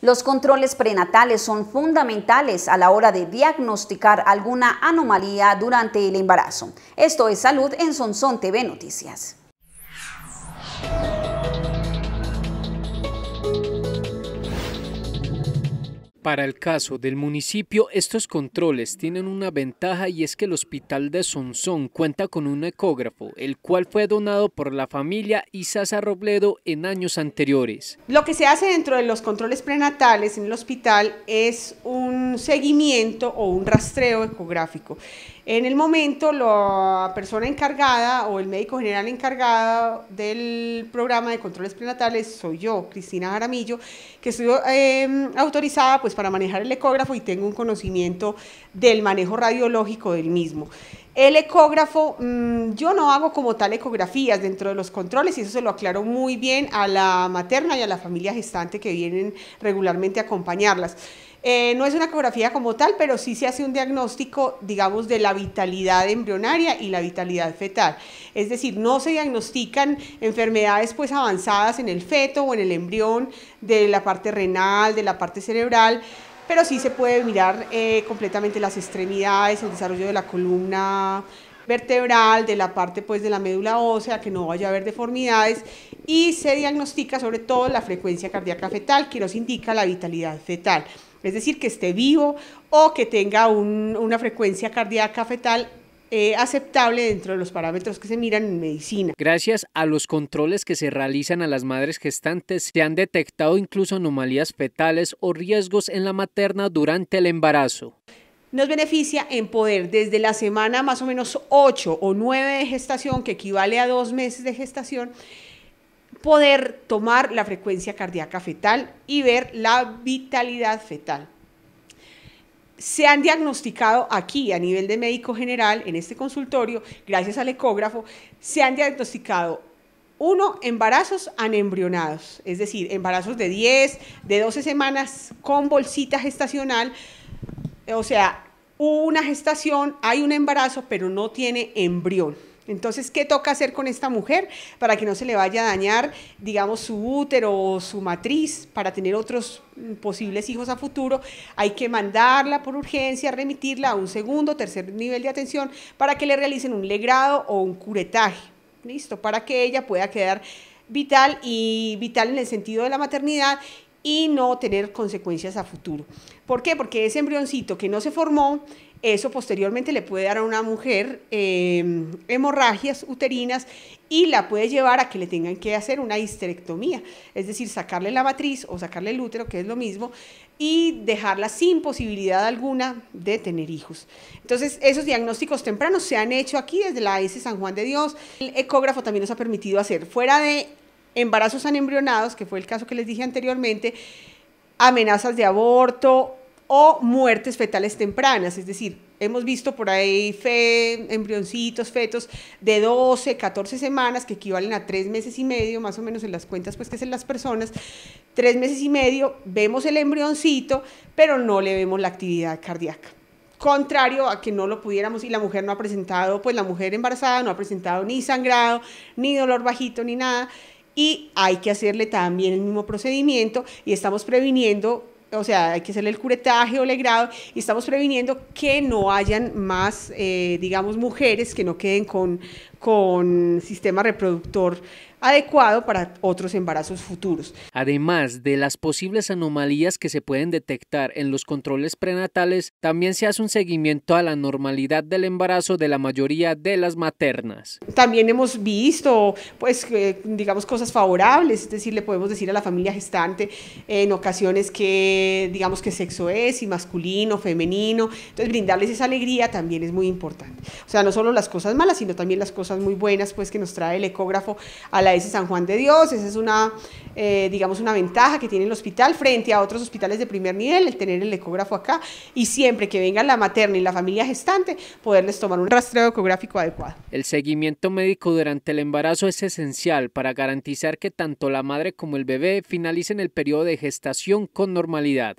Los controles prenatales son fundamentales a la hora de diagnosticar alguna anomalía durante el embarazo. Esto es Salud en Sonson TV Noticias. Para el caso del municipio, estos controles tienen una ventaja y es que el hospital de Sonsón cuenta con un ecógrafo, el cual fue donado por la familia Isaza Robledo en años anteriores. Lo que se hace dentro de los controles prenatales en el hospital es un seguimiento o un rastreo ecográfico. En el momento, la persona encargada o el médico general encargado del programa de controles prenatales soy yo, Cristina Jaramillo, que estoy em, autorizada pues, para manejar el ecógrafo y tengo un conocimiento del manejo radiológico del mismo. El ecógrafo, mm, yo no hago como tal ecografías dentro de los controles y eso se lo aclaro muy bien a la materna y a la familia gestante que vienen regularmente a acompañarlas. Eh, no es una ecografía como tal, pero sí se hace un diagnóstico, digamos, de la vitalidad embrionaria y la vitalidad fetal. Es decir, no se diagnostican enfermedades pues avanzadas en el feto o en el embrión, de la parte renal, de la parte cerebral, pero sí se puede mirar eh, completamente las extremidades, el desarrollo de la columna vertebral, de la parte pues de la médula ósea, que no vaya a haber deformidades y se diagnostica sobre todo la frecuencia cardíaca fetal que nos indica la vitalidad fetal. Es decir, que esté vivo o que tenga una frecuencia cardíaca fetal eh, aceptable dentro de los parámetros que se miran en medicina. Gracias a los controles que se realizan a las madres gestantes, se han detectado incluso anomalías fetales o riesgos en la materna durante el embarazo nos beneficia en poder desde la semana más o menos 8 o 9 de gestación, que equivale a dos meses de gestación, poder tomar la frecuencia cardíaca fetal y ver la vitalidad fetal. Se han diagnosticado aquí a nivel de médico general, en este consultorio, gracias al ecógrafo, se han diagnosticado uno, embarazos anembrionados, es decir, embarazos de 10, de 12 semanas con bolsita gestacional, o sea, una gestación, hay un embarazo, pero no tiene embrión. Entonces, ¿qué toca hacer con esta mujer para que no se le vaya a dañar, digamos, su útero o su matriz para tener otros mm, posibles hijos a futuro? Hay que mandarla por urgencia, remitirla a un segundo, tercer nivel de atención para que le realicen un legrado o un curetaje, ¿listo? Para que ella pueda quedar vital y vital en el sentido de la maternidad y no tener consecuencias a futuro. ¿Por qué? Porque ese embrioncito que no se formó, eso posteriormente le puede dar a una mujer eh, hemorragias uterinas y la puede llevar a que le tengan que hacer una histerectomía, es decir, sacarle la matriz o sacarle el útero, que es lo mismo, y dejarla sin posibilidad alguna de tener hijos. Entonces, esos diagnósticos tempranos se han hecho aquí desde la AS San Juan de Dios. El ecógrafo también nos ha permitido hacer, fuera de embarazos anembrionados, que fue el caso que les dije anteriormente, amenazas de aborto o muertes fetales tempranas, es decir, hemos visto por ahí fe, embrioncitos, fetos de 12, 14 semanas, que equivalen a tres meses y medio, más o menos en las cuentas pues que hacen las personas, Tres meses y medio, vemos el embrioncito, pero no le vemos la actividad cardíaca contrario a que no lo pudiéramos y la mujer no ha presentado, pues la mujer embarazada no ha presentado ni sangrado, ni dolor bajito, ni nada y hay que hacerle también el mismo procedimiento y estamos previniendo o sea, hay que hacerle el curetaje o el grado y estamos previniendo que no hayan más, eh, digamos, mujeres que no queden con, con sistema reproductor adecuado para otros embarazos futuros. Además de las posibles anomalías que se pueden detectar en los controles prenatales, también se hace un seguimiento a la normalidad del embarazo de la mayoría de las maternas. También hemos visto, pues, eh, digamos, cosas favorables, es decir, le podemos decir a la familia gestante en ocasiones que, digamos, qué sexo es, si masculino, femenino, entonces brindarles esa alegría también es muy importante. O sea, no solo las cosas malas, sino también las cosas muy buenas pues que nos trae el ecógrafo a la S San Juan de Dios. Esa es una, eh, digamos, una ventaja que tiene el hospital frente a otros hospitales de primer nivel, el tener el ecógrafo acá y siempre que vengan la materna y la familia gestante, poderles tomar un rastreo ecográfico adecuado. El seguimiento médico durante el embarazo es esencial para garantizar que tanto la madre como el bebé finalicen el periodo de gestación con normalidad.